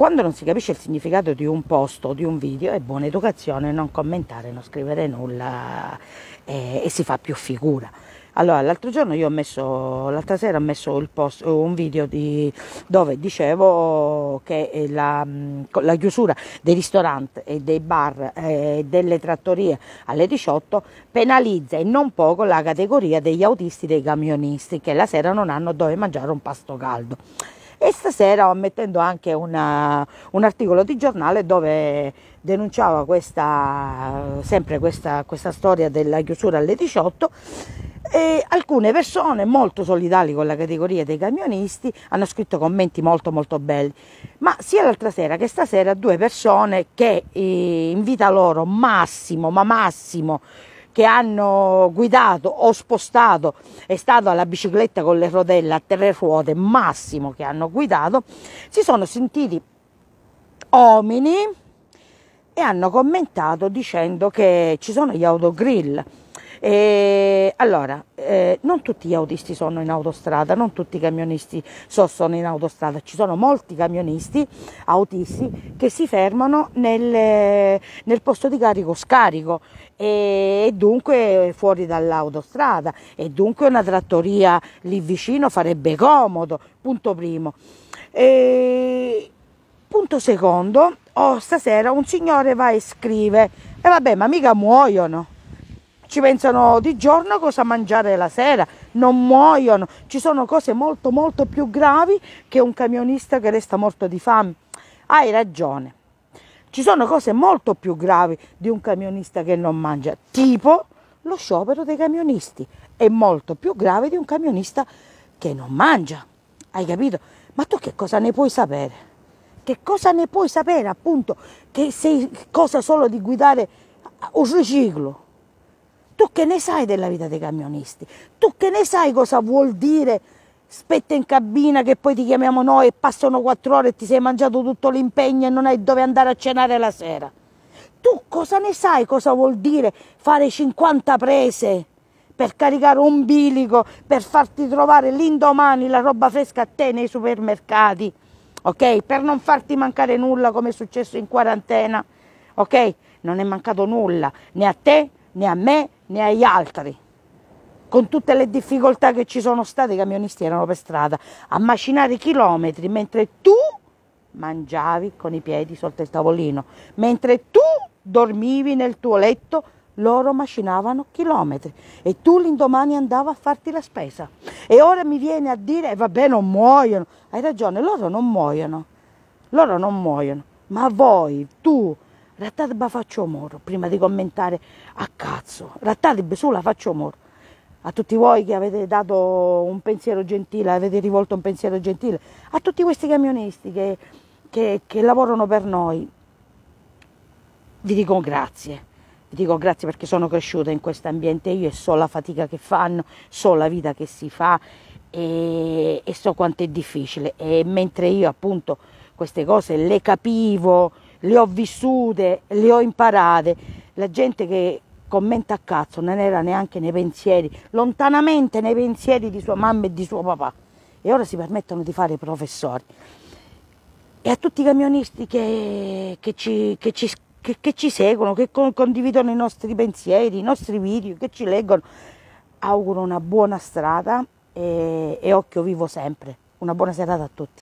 Quando non si capisce il significato di un post o di un video è buona educazione non commentare, non scrivere nulla eh, e si fa più figura. Allora, l'altro giorno io ho messo, l'altra sera ho messo post, un video di, dove dicevo che la, la, chiusura dei ristoranti e dei bar eh, e delle trattorie alle 18 penalizza e non poco la categoria degli autisti e dei camionisti che la sera non hanno dove mangiare un pasto caldo e stasera ammettendo anche una, un articolo di giornale dove denunciava questa, sempre questa, questa storia della chiusura alle 18 e alcune persone molto solidali con la categoria dei camionisti hanno scritto commenti molto molto belli ma sia l'altra sera che stasera due persone che eh, in vita loro massimo ma massimo che hanno guidato o spostato è stato alla bicicletta con le rodelle a tre ruote massimo che hanno guidato, si sono sentiti uomini e hanno commentato dicendo che ci sono gli autogrill e allora, eh, non tutti gli autisti sono in autostrada, non tutti i camionisti so, sono in autostrada, ci sono molti camionisti autisti che si fermano nel, nel posto di carico scarico e, e dunque fuori dall'autostrada e dunque una trattoria lì vicino farebbe comodo, punto primo. E, punto secondo, oh, stasera un signore va e scrive, e eh, vabbè ma mica muoiono ci pensano di giorno cosa mangiare la sera, non muoiono, ci sono cose molto molto più gravi che un camionista che resta morto di fame. Hai ragione, ci sono cose molto più gravi di un camionista che non mangia, tipo lo sciopero dei camionisti è molto più grave di un camionista che non mangia. Hai capito? Ma tu che cosa ne puoi sapere? Che cosa ne puoi sapere appunto che sei cosa solo di guidare un riciclo? Tu che ne sai della vita dei camionisti? Tu che ne sai cosa vuol dire spetta in cabina che poi ti chiamiamo noi e passano quattro ore e ti sei mangiato tutto l'impegno e non hai dove andare a cenare la sera? Tu cosa ne sai cosa vuol dire fare 50 prese per caricare un bilico, per farti trovare l'indomani la roba fresca a te nei supermercati? ok? Per non farti mancare nulla come è successo in quarantena, ok? Non è mancato nulla né a te né a me né agli altri. Con tutte le difficoltà che ci sono state, i camionisti erano per strada a macinare chilometri mentre tu mangiavi con i piedi sotto il tavolino, mentre tu dormivi nel tuo letto loro macinavano chilometri e tu l'indomani andavi a farti la spesa. E ora mi vieni a dire, eh, vabbè non muoiono, hai ragione, loro non muoiono, loro non muoiono, ma voi, tu, Rattadba faccio moro, prima di commentare a cazzo, su la faccio moro. A tutti voi che avete dato un pensiero gentile, avete rivolto un pensiero gentile, a tutti questi camionisti che, che, che lavorano per noi, vi dico grazie. Vi dico grazie perché sono cresciuta in questo ambiente io e so la fatica che fanno, so la vita che si fa e, e so quanto è difficile. E mentre io appunto queste cose le capivo, le ho vissute, le ho imparate. La gente che commenta a cazzo non era neanche nei pensieri, lontanamente nei pensieri di sua mamma e di suo papà. E ora si permettono di fare professori. E a tutti i camionisti che, che, ci, che, ci, che ci, seguono, che condividono i nostri pensieri, i nostri video, che ci leggono, auguro una buona strada e, e occhio vivo sempre. Una buona serata a tutti.